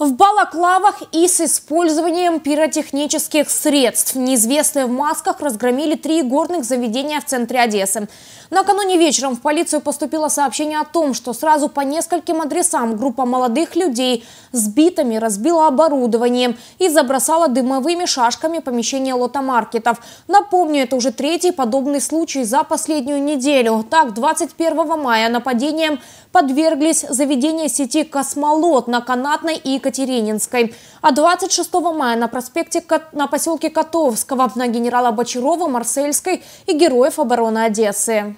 В балаклавах и с использованием пиротехнических средств неизвестные в масках разгромили три горных заведения в центре Одессы. Накануне вечером в полицию поступило сообщение о том, что сразу по нескольким адресам группа молодых людей с битами разбила оборудование и забросала дымовыми шашками помещение лотомаркетов. Напомню, это уже третий подобный случай за последнюю неделю. Так, 21 мая нападением подверглись заведения сети «Космолот» на Канатной и Екатеринбурге Екатерининской. А 26 мая на проспекте Кот... на поселке Котовского на генерала Бочарова, Марсельской и Героев обороны Одессы.